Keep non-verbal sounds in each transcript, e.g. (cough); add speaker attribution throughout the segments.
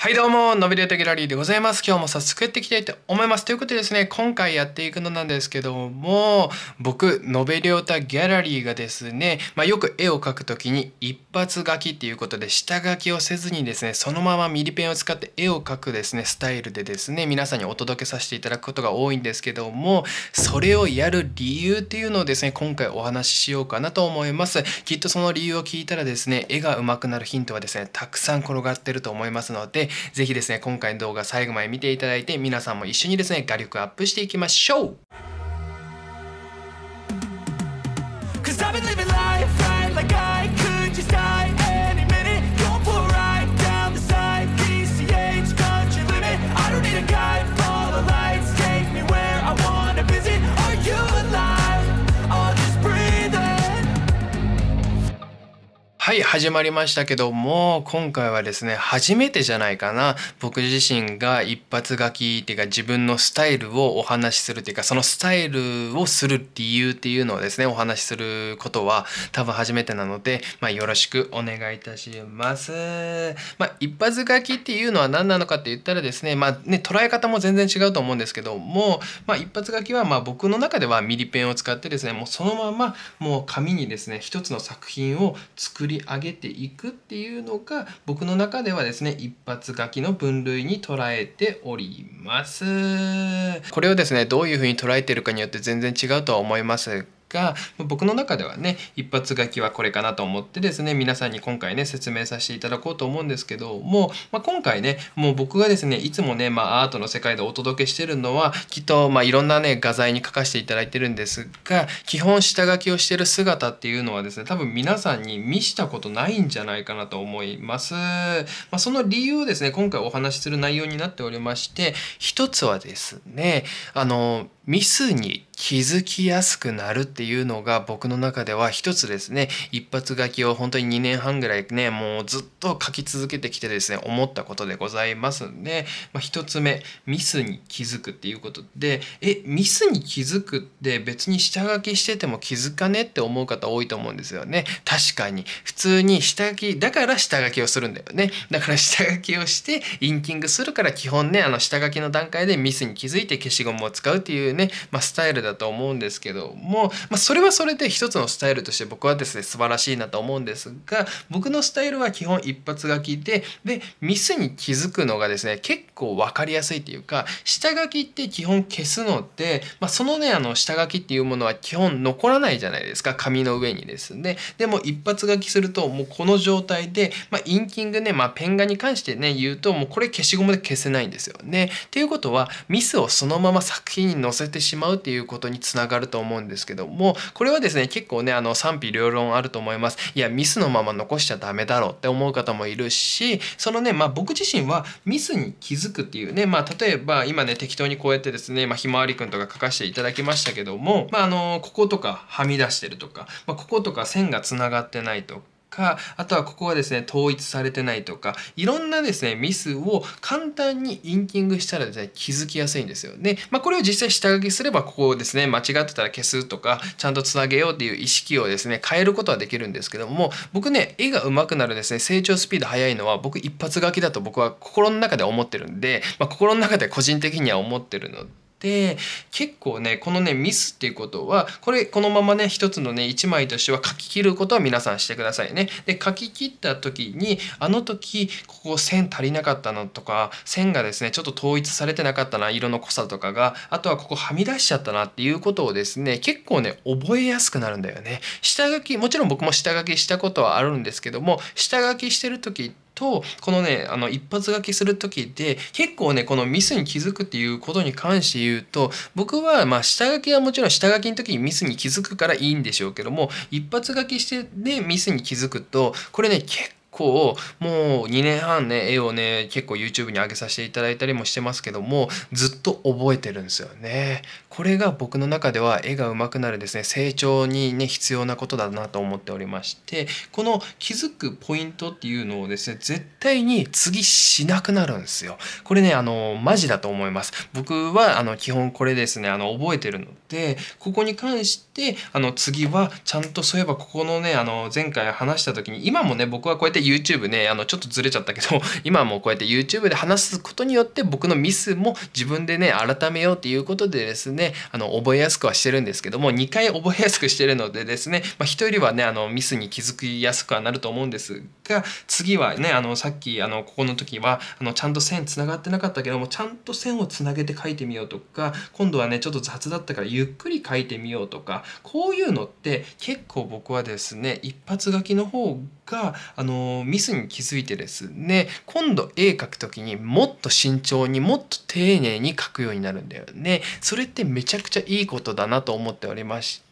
Speaker 1: はいどうも、のびれタギャラリーでございます。今日も早速やっていきたいと思います。ということでですね、今回やっていくのなんですけども、僕、ノベリオタギャラリーがですね、まあ、よく絵を描くときに一発書きっていうことで、下書きをせずにですね、そのままミリペンを使って絵を描くですね、スタイルでですね、皆さんにお届けさせていただくことが多いんですけども、それをやる理由っていうのをですね、今回お話ししようかなと思います。きっとその理由を聞いたらですね、絵が上手くなるヒントはですね、たくさん転がってると思いますので、是ぜひですね、今回の動画最後まで見ていただいて、皆さんも一緒にですね、画力アップしていきましょうはい始まりましたけども今回はですね初めてじゃないかな僕自身が一発書きっていうか自分のスタイルをお話しするっていうかそのスタイルをする理由っていうのをですねお話しすることは多分初めてなので、まあ、よろしくお願いいたします。まあ、一発書きっていうのは何なのかって言ったらですね,、まあね、捉え方も全然違うと思うんですけども、まあ、一発書きはま僕の中ではミリペンを使ってですねもうそのままもう紙にですね一つの作品を作りし上げていくっていうのが僕の中ではですね一発書きの分類に捉えておりますこれをですねどういうふうに捉えてるかによって全然違うとは思いますが僕の中ではね一発書きはこれかなと思ってですね皆さんに今回ね説明させていただこうと思うんですけども、まあ、今回ねもう僕がですねいつもね、まあ、アートの世界でお届けしてるのはきっと、まあ、いろんなね画材に書かせていただいてるんですが基本下書きをしてる姿っていうのはですね多分皆さんに見したことないんじゃないかなと思います。まあ、その理由をですね今回お話しする内容になっておりまして一つはですねあのミスに気づきやすくなるっていうのが僕の中では一つですね一発書きを本当に2年半ぐらいねもうずっと書き続けてきてですね思ったことでございますんで、まあ、1つ目ミスに気づくっていうことでえミスに気づくって別に下書きしてても気づかねって思う方多いと思うんですよね確かに普通に下書きだから下書きをするんだよねだから下書きをしてインキングするから基本ねあの下書きの段階でミスに気づいて消しゴムを使うっていうねね、まあ、スタイルだと思うんですけども、まあ、それはそれで一つのスタイルとして僕はですね素晴らしいなと思うんですが僕のスタイルは基本一発書きででミスに気づくのがですね結構分かりやすいっていうか下書きって基本消すので、まあ、そのねあの下書きっていうものは基本残らないじゃないですか紙の上にですね。でも一発書きするともうこの状態で、まあ、インキングね、まあ、ペン画に関してね言うともうこれ消しゴムで消せないんですよね。っていうことはミスをそのまま作品に載せれてしまうっていうことにつながると思うんですけどもこれはですね結構ねあの賛否両論あると思いますいやミスのまま残しちゃダメだろうって思う方もいるしそのねまあ僕自身はミスに気づくっていうねまあ例えば今ね適当にこうやってですねまあひまわりくんとか書かせていただきましたけどもまああのこことかはみ出してるとか、まあ、こことか線がつながってないとかかあとはここはですね統一されてないとかいろんなですねミスを簡単にインキングしたらですね気づきやすいんですよで、まあ、これを実際下書きすればここをですね間違ってたら消すとかちゃんとつなげようっていう意識をですね変えることはできるんですけども僕ね絵が上手くなるですね成長スピード速いのは僕一発書きだと僕は心の中で思ってるんで、まあ、心の中で個人的には思ってるので。で結構ねこのねミスっていうことはこれこのままね一つのね一枚としては書き切ることは皆さんしてくださいね。で書き切った時にあの時ここ線足りなかったのとか線がですねちょっと統一されてなかったな色の濃さとかがあとはここはみ出しちゃったなっていうことをですね結構ね覚えやすくなるんだよね。下書きもちろん僕も下書きしたことはあるんですけども下書きしてる時ってとこのねあの一発書きする時で結構ねこのミスに気づくっていうことに関して言うと僕はまあ下書きはもちろん下書きの時にミスに気づくからいいんでしょうけども一発書きしてでミスに気づくとこれね結構もう2年半ね絵をね結構 YouTube に上げさせていただいたりもしてますけどもずっと覚えてるんですよね。これが僕の中では絵が上手くなるですね成長にね必要なことだなと思っておりましてこの気づくポイントっていうのをですね絶対に次しなくなるんですよ。これねあのマジだと思います。僕はあの基本これですねあの覚えてるのでここに関してであの次はちゃんとそういえばここのねあの前回話した時に今もね僕はこうやって YouTube ねあのちょっとずれちゃったけど (laughs) 今もこうやって YouTube で話すことによって僕のミスも自分でね改めようっていうことでですねあの覚えやすくはしてるんですけども2回覚えやすくしてるのでですね、まあ、人よりはねあのミスに気づきやすくはなると思うんですが次はねあのさっきあのここの時はあのちゃんと線つながってなかったけどもちゃんと線をつなげて書いてみようとか今度はねちょっと雑だったからゆっくり書いてみようとかこういうのって結構僕はですね一発書きの方があのミスに気づいてですね今度絵描く時にもっと慎重にもっと丁寧に描くようになるんだよね。それってめちゃくちゃいいことだなと思っておりまして、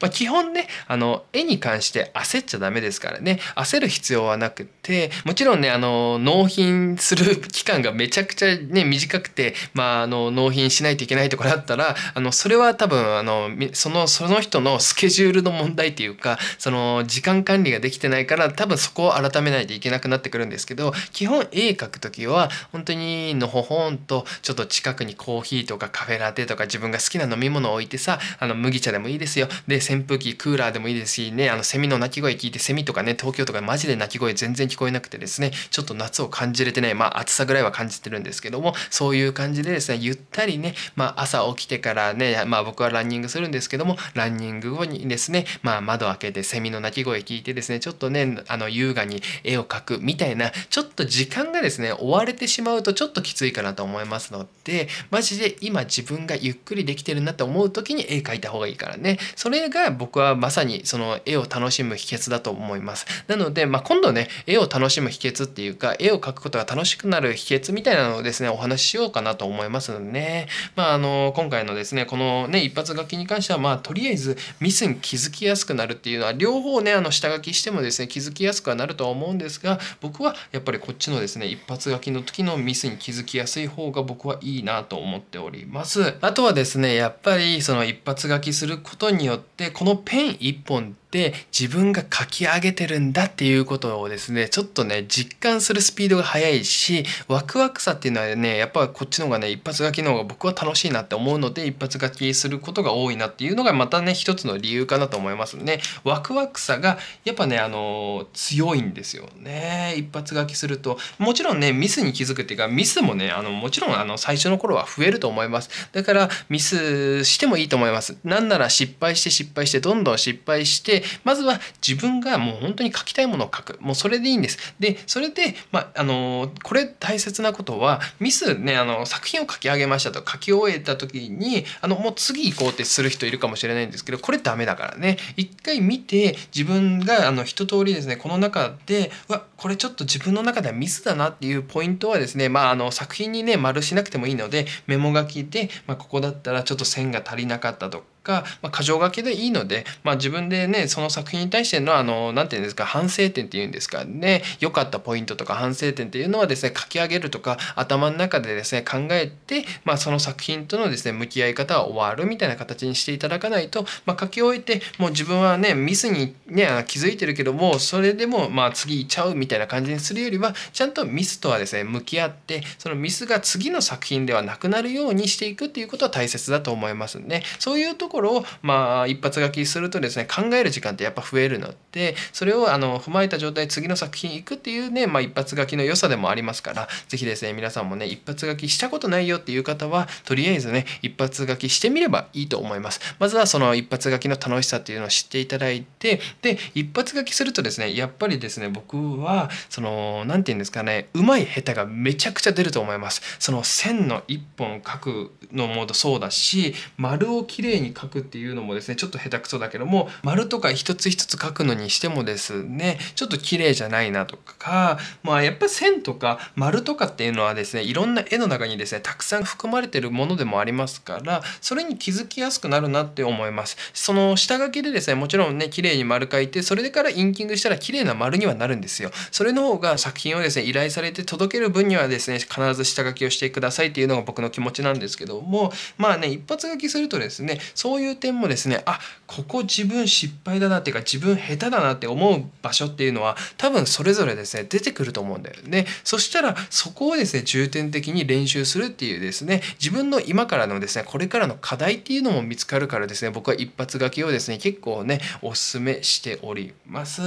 Speaker 1: まあ、基本ねあの絵に関して焦っちゃダメですからね焦る必要はなくてもちろんねあの納品する期間がめちゃくちゃ、ね、短くて、まあ、あの納品しないといけないとかだったらあのそれは多分あのそのその人のスケジュールの問題っていうかその時間管理ができてないから多分そこを改めないといけなくなってくるんですけど基本絵描く時は本当にのほほんとちょっと近くにコーヒーとかカフェラテとか自分が好きな飲み物を置いてさあの麦茶でもいいですよよ。で、扇風機、クーラーでもいいですし、ね、あの、セミの鳴き声聞いて、セミとかね、東京とかマジで鳴き声全然聞こえなくてですね、ちょっと夏を感じれてない、まあ、暑さぐらいは感じてるんですけども、そういう感じでですね、ゆったりね、まあ、朝起きてからね、まあ、僕はランニングするんですけども、ランニング後にですね、まあ、窓開けてセミの鳴き声聞いてですね、ちょっとね、あの、優雅に絵を描くみたいな、ちょっと時間がですね、追われてしまうとちょっときついかなと思いますので、マジで今自分がゆっくりできてるなって思う時に絵描いた方がいいからね。それが僕はまさにその絵を楽しむ秘訣だと思います。なので、まあ、今度ね、絵を楽しむ秘訣っていうか、絵を描くことが楽しくなる秘訣みたいなのをですね、お話ししようかなと思いますのでね。まあ、あの、今回のですね、このね、一発書きに関しては、まあ、とりあえずミスに気づきやすくなるっていうのは、両方ね、あの、下書きしてもですね、気づきやすくはなるとは思うんですが、僕はやっぱりこっちのですね、一発書きの時のミスに気づきやすい方が僕はいいなと思っております。あとはですね、やっぱりその一発書きすることにによってこのペン1本って自分が書き上げてるんだっていうことをですねちょっとね実感するスピードが速いしワクワクさっていうのはねやっぱこっちの方がね一発書きの方が僕は楽しいなって思うので一発書きすることが多いなっていうのがまたね一つの理由かなと思いますね。ワクワクさがやっぱねあの強いんですよね一発書きするともちろんねミスに気づくっていうかミスもねあのもちろんあの最初の頃は増えると思いますだからミスしてもいいと思いますなんなら失敗して失敗してどんどん失敗してで、まずは自分がもう本当に書きたいものを書く。もうそれでいいんです。で、それで、まあ、あの、これ大切なことは、ミスね、あの、作品を書き上げましたと、書き終えた時に、あの、もう次行こうってする人いるかもしれないんですけど、これダメだからね。一回見て、自分が、あの、一通りですね、この中で、うわ、これちょっと自分の中ではミスだなっていうポイントはですね、まあ、あの、作品にね、丸しなくてもいいので、メモ書きで、まあ、ここだったらちょっと線が足りなかったとか、が、まあ、箇条書きでいいので、まあ、自分でねその作品に対してのあの何て言うんですか反省点っていうんですかね良かったポイントとか反省点っていうのはですね書き上げるとか頭の中でですね考えて、まあ、その作品とのですね向き合い方は終わるみたいな形にしていただかないと、まあ、書き終えてもう自分はねミスに、ね、気づいてるけどもそれでもまあ次行っちゃうみたいな感じにするよりはちゃんとミスとはですね向き合ってそのミスが次の作品ではなくなるようにしていくっていうことは大切だと思いますね。そういうとところを、まあ、一発書きするとですね考える時間ってやっぱ増えるのでそれをあの踏まえた状態次の作品行くっていうね、まあ、一発書きの良さでもありますから是非ですね皆さんもね一発書きしたことないよっていう方はとりあえずね一発書きしてみればいいと思います。まずはその一発書きの楽しさっていうのを知っていただいてで一発書きするとですねやっぱりですね僕はその何て言うんですかねうまい下手がめちゃくちゃ出ると思います。その線の1本書くのもそうだし丸をきれいに書くっていうのもですねちょっと下手くそだけども丸とか一つ一つ書くのにしてもですねちょっと綺麗じゃないなとかまあやっぱ線とか丸とかっていうのはですねいろんな絵の中にですねたくさん含まれてるものでもありますからそれに気づきやすくなるなって思います。その下書きでですねもちろんね綺麗に丸書いてそれでからインキングしたら綺麗な丸にはなるんですよ。それの方が作品をですね依頼されて届ける分にはですね必ず下書きをしてくださいっていうのが僕の気持ちなんですけどもまあね一発書きするとですねそそういう点もですねあここ自分失敗だなっていうか自分下手だなって思う場所っていうのは多分それぞれですね出てくると思うんだよねそしたらそこをですね重点的に練習するっていうですね自分の今からのですねこれからの課題っていうのも見つかるからですね僕は一発書きをですね結構ねおすすめしております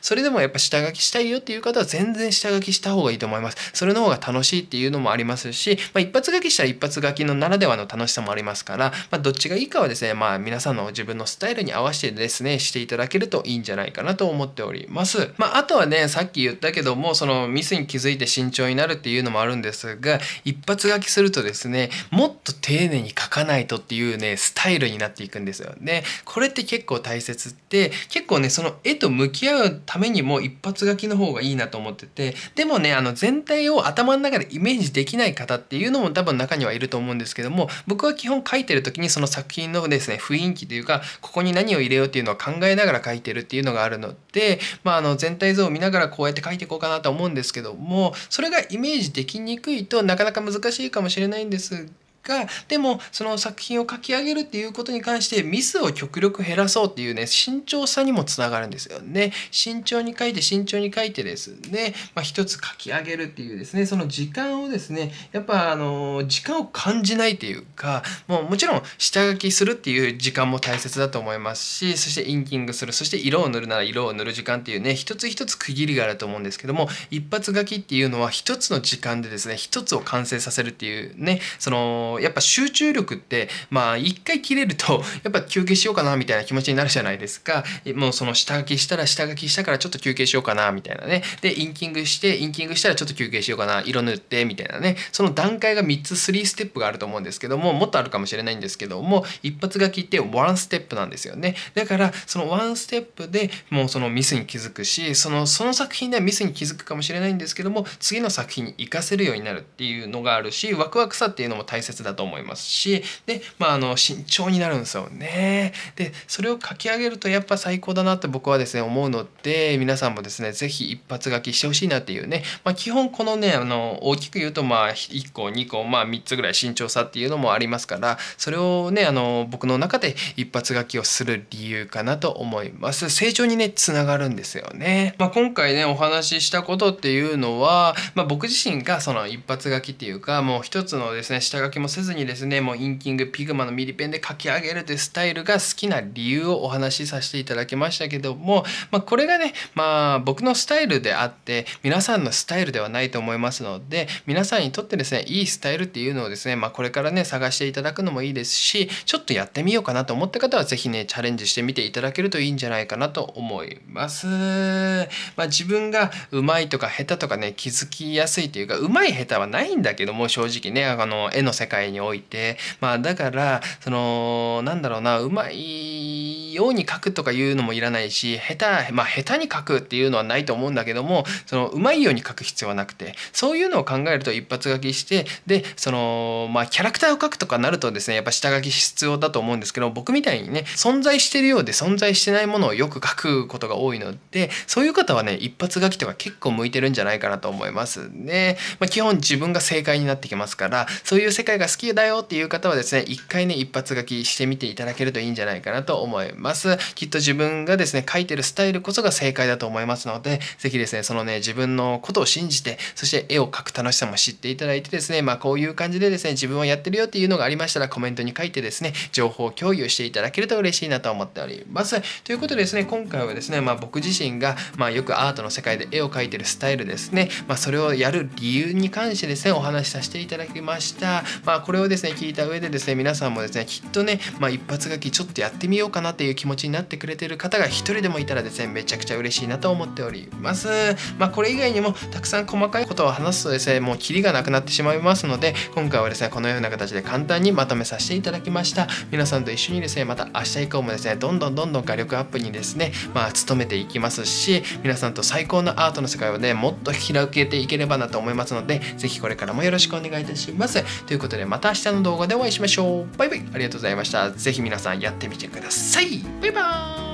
Speaker 1: それでもやっぱ下書きしたいよっていう方は全然下書きした方がいいと思いますそれの方が楽しいっていうのもありますし、まあ、一発書きしたら一発書きのならではの楽しさもありますから、まあ、どっちがいいかはですねですね、まあ皆さんの自分のスタイルに合わせてですね、していただけるといいんじゃないかなと思っております。まああとはね、さっき言ったけども、そのミスに気づいて慎重になるっていうのもあるんですが、一発書きするとですね、もっと丁寧に書かないとっていうね、スタイルになっていくんですよ。で、これって結構大切って、結構ね、その絵と向き合うためにも一発書きの方がいいなと思ってて、でもね、あの全体を頭の中でイメージできない方っていうのも多分中にはいると思うんですけども、僕は基本書いてる時にその作品のね、ですね雰囲気というかここに何を入れようっていうのを考えながら書いてるっていうのがあるので、まあ、あの全体像を見ながらこうやって書いていこうかなと思うんですけどもそれがイメージできにくいとなかなか難しいかもしれないんですがでもその作品を書き上げるっていうことに関してミスを極力減らそうっていうね慎重さにもつながるんですよね慎重に書いて慎重に書いてですね、まあ、一つ書き上げるっていうですねその時間をですねやっぱあの時間を感じないっていうかもうもちろん下書きするっていう時間も大切だと思いますしそしてインキングするそして色を塗るなら色を塗る時間っていうね一つ一つ区切りがあると思うんですけども一発書きっていうのは一つの時間でですね一つを完成させるっていうねそのやっぱ集中力ってまあ一回切れると (laughs) やっぱ休憩しようかなみたいな気持ちになるじゃないですかもうその下書きしたら下書きしたからちょっと休憩しようかなみたいなねでインキングしてインキングしたらちょっと休憩しようかな色塗ってみたいなねその段階が3つ3ステップがあると思うんですけどももっとあるかもしれないんですけども一発書きってンステップなんですよねだからその1ステップでもうそのミスに気づくしそのその作品ではミスに気づくかもしれないんですけども次の作品に活かせるようになるっていうのがあるしワクワクさっていうのも大切だと思いますしで、まあ、あの慎重になるんですよね。でそれを書き上げるとやっぱ最高だなって僕はですね思うので皆さんもですね是非一発書きしてほしいなっていうね、まあ、基本このねあの大きく言うとまあ1個2個、まあ、3つぐらい慎重さっていうのもありますからそれをねあの僕の中で一発書きをする理由かなと思います。成長にねつながるんですよね。まあ、今回ねお話ししたことっていうのは、まあ、僕自身がその一発書きっていうかもう一つのですね下書きもせずにですねもうインキングピグマのミリペンで書き上げるというスタイルが好きな理由をお話しさせていただきましたけども、まあ、これがね、まあ、僕のスタイルであって皆さんのスタイルではないと思いますので皆さんにとってですねいいスタイルっていうのをですね、まあ、これからね探していただくのもいいですしちょっとやってみようかなと思った方は是非ねチャレンジしてみていただけるといいんじゃないかなと思います。まあ、自分が上手いとか下手とかね気づきやすいというか上手い下手はないんだけども正直ねあの絵の世界界においてまあだからそのなんだろうなうまいように書くとかいうのもいらないし下手まあ下手に書くっていうのはないと思うんだけどもそのうまいように書く必要はなくてそういうのを考えると一発書きしてでそのまあキャラクターを書くとかなるとですねやっぱ下書き必要だと思うんですけど僕みたいにね存在してるようで存在してないものをよく書くことが多いのでそういう方はね一発書きとか結構向いてるんじゃないかなと思いますね。まあ、基本自分が正解になってきますからそういう世界がが好きだよっていう方はですね、一回ね、一発書きしてみていただけるといいんじゃないかなと思います。きっと自分がですね、書いてるスタイルこそが正解だと思いますので、ぜひですね、そのね、自分のことを信じて、そして絵を描く楽しさも知っていただいてですね、まあ、こういう感じでですね、自分はやってるよっていうのがありましたら、コメントに書いてですね、情報共有していただけると嬉しいなと思っております。ということでですね、今回はですね、まあ、僕自身が、まあ、よくアートの世界で絵を描いてるスタイルですね、まあ、それをやる理由に関してですね、お話しさせていただきました。まあまあ、これをですね聞いた上でですね皆さんもですねきっとね、まあ、一発書きちょっとやってみようかなっていう気持ちになってくれてる方が1人でもいたらですねめちゃくちゃ嬉しいなと思っております。まあ、これ以外にもたくさん細かいことを話すとですねもうキリがなくなってしまいますので今回はですねこのような形で簡単にまとめさせていただきました皆さんと一緒にですねまた明日以降もですねどんどんどんどん火力アップにですねまあ努めていきますし皆さんと最高のアートの世界をねもっと開けていければなと思いますので是非これからもよろしくお願いいたしますということででまた明日の動画でお会いしましょう。バイバイ。ありがとうございました。ぜひ皆さんやってみてください。バイバーイ。